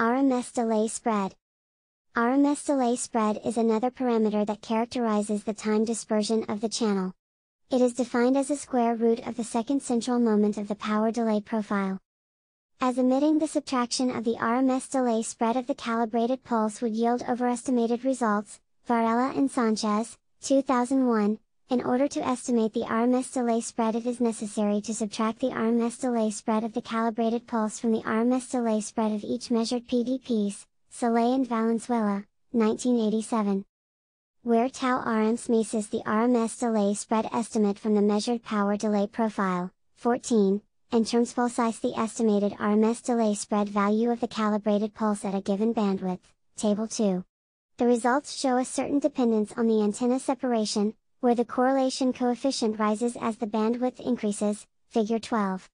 RMS delay spread. RMS delay spread is another parameter that characterizes the time dispersion of the channel. It is defined as a square root of the second central moment of the power delay profile. As omitting the subtraction of the RMS delay spread of the calibrated pulse would yield overestimated results, Varela and Sanchez, 2001, in order to estimate the RMS delay spread it is necessary to subtract the RMS delay spread of the calibrated pulse from the RMS delay spread of each measured PD piece, Soleil and Valenzuela, 1987. Where tau RMS is the RMS delay spread estimate from the measured power delay profile, 14, and terms pulsize the estimated RMS delay spread value of the calibrated pulse at a given bandwidth, Table 2. The results show a certain dependence on the antenna separation, where the correlation coefficient rises as the bandwidth increases, figure 12.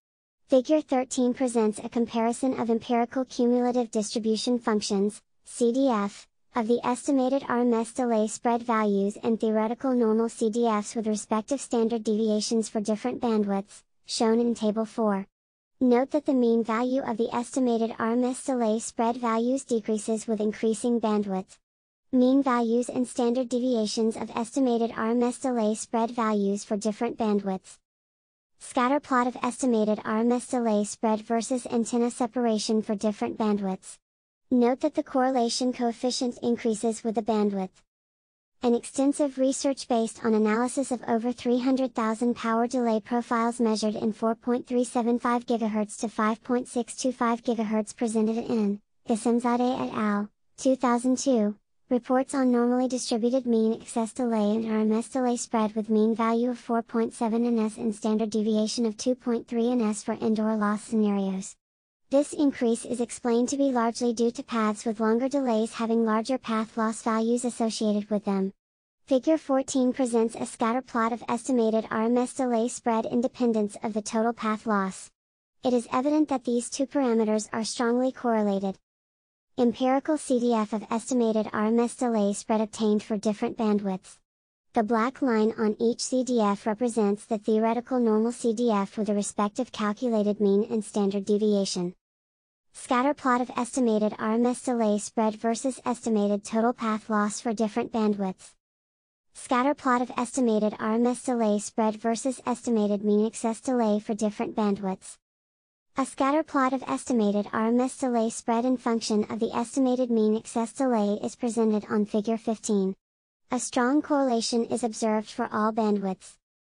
Figure 13 presents a comparison of empirical cumulative distribution functions, CDF, of the estimated RMS delay spread values and theoretical normal CDFs with respective standard deviations for different bandwidths, shown in Table 4. Note that the mean value of the estimated RMS delay spread values decreases with increasing bandwidth mean values and standard deviations of estimated RMS delay spread values for different bandwidths. Scatter plot of estimated RMS delay spread versus antenna separation for different bandwidths. Note that the correlation coefficient increases with the bandwidth. An extensive research based on analysis of over 300,000 power delay profiles measured in 4.375 GHz to 5.625 GHz presented in Gasimzadeh et al. 2002 Reports on normally distributed mean excess delay and RMS delay spread with mean value of 4.7 NS and standard deviation of 2.3 NS for indoor loss scenarios. This increase is explained to be largely due to paths with longer delays having larger path loss values associated with them. Figure 14 presents a scatter plot of estimated RMS delay spread independence of the total path loss. It is evident that these two parameters are strongly correlated. Empirical CDF of estimated RMS delay spread obtained for different bandwidths. The black line on each CDF represents the theoretical normal CDF with a respective calculated mean and standard deviation. Scatter plot of estimated RMS delay spread versus estimated total path loss for different bandwidths. Scatter plot of estimated RMS delay spread versus estimated mean excess delay for different bandwidths. A scatter plot of estimated RMS delay spread and function of the estimated mean excess delay is presented on figure 15. A strong correlation is observed for all bandwidths.